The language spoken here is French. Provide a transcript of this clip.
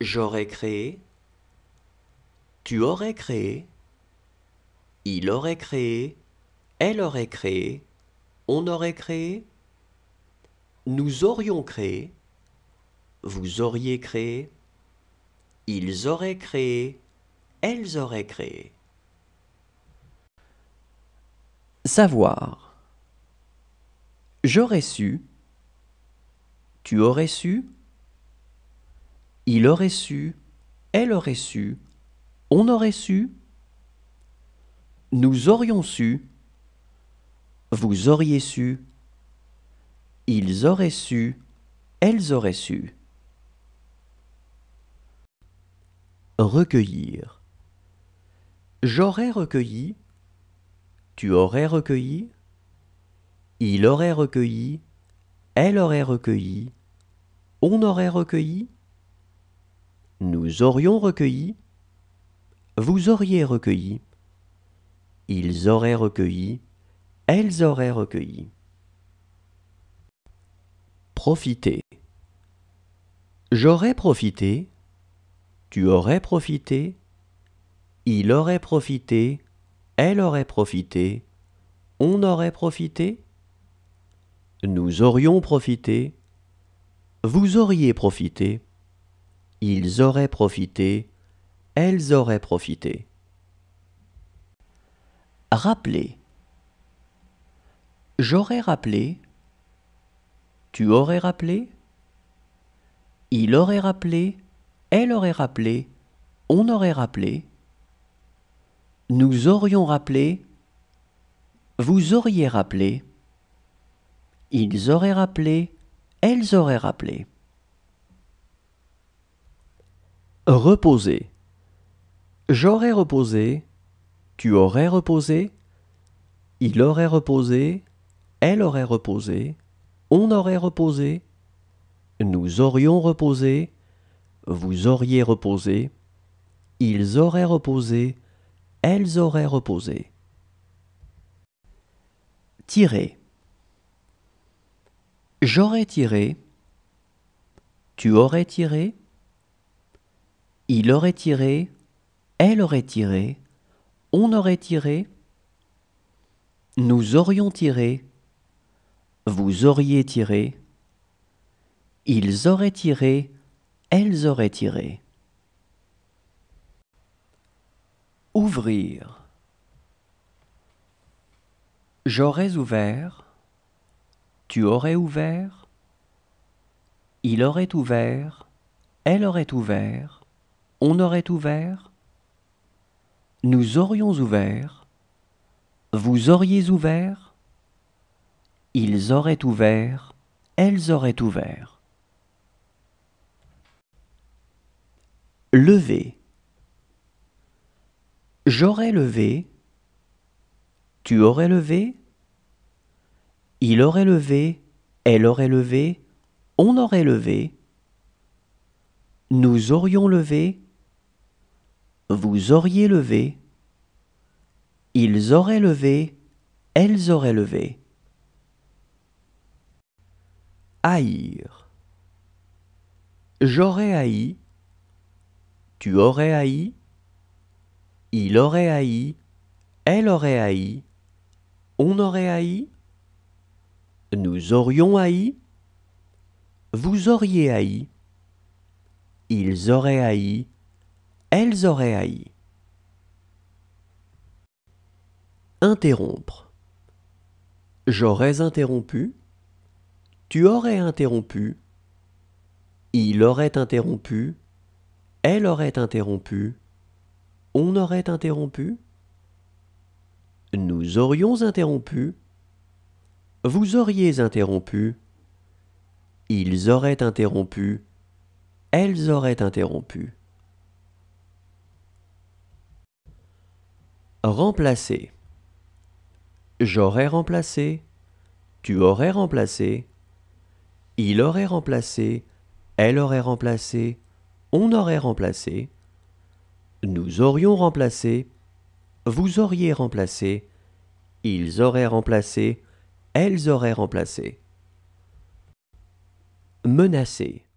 J'aurais créé. Tu aurais créé. Il aurait créé. Elle aurait créé. On aurait créé. Nous aurions créé. Vous auriez créé. Ils auraient créé. Elles auraient créé. Savoir. J'aurais su. Tu aurais su, il aurait su, elle aurait su, on aurait su, nous aurions su, vous auriez su, ils auraient su, elles auraient su. Recueillir. J'aurais recueilli, tu aurais recueilli, il aurait recueilli, elle aurait recueilli, on aurait recueilli, nous aurions recueilli, vous auriez recueilli, ils auraient recueilli, elles auraient recueilli. Profiter. J'aurais profité, tu aurais profité, il aurait profité, elle aurait profité, on aurait profité, nous aurions profité, vous auriez profité. Ils auraient profité. Elles auraient profité. Rappeler. J'aurais rappelé. Tu aurais rappelé. Il aurait rappelé. Elle aurait rappelé. On aurait rappelé. Nous aurions rappelé. Vous auriez rappelé. Ils auraient rappelé elles auraient rappelé. Reposer. J'aurais reposé, tu aurais reposé, il aurait reposé, elle aurait reposé, on aurait reposé, nous aurions reposé, vous auriez reposé, ils auraient reposé, elles auraient reposé. Tirer. J'aurais tiré. Tu aurais tiré. Il aurait tiré. Elle aurait tiré. On aurait tiré. Nous aurions tiré. Vous auriez tiré. Ils auraient tiré. Elles auraient tiré. Ouvrir. J'aurais ouvert. Tu aurais ouvert Il aurait ouvert Elle aurait ouvert On aurait ouvert Nous aurions ouvert Vous auriez ouvert Ils auraient ouvert Elles auraient ouvert Lever J'aurais levé. Tu aurais levé. Il aurait levé, elle aurait levé, on aurait levé, nous aurions levé, vous auriez levé, ils auraient levé, elles auraient levé. Haïr. J'aurais haï, tu aurais haï, il aurait haï, elle aurait haï, on aurait haï, nous aurions haï. Vous auriez haï. Ils auraient haï. Elles auraient haï. Interrompre. J'aurais interrompu. Tu aurais interrompu. Il aurait interrompu. Elle aurait interrompu. On aurait interrompu. Nous aurions interrompu vous auriez interrompu, ils auraient interrompu, elles auraient interrompu. Remplacer. J'aurais remplacé, tu aurais remplacé, il aurait remplacé, elle aurait remplacé, on aurait remplacé, nous aurions remplacé, vous auriez remplacé, ils auraient remplacé, elles auraient remplacé. Menacer.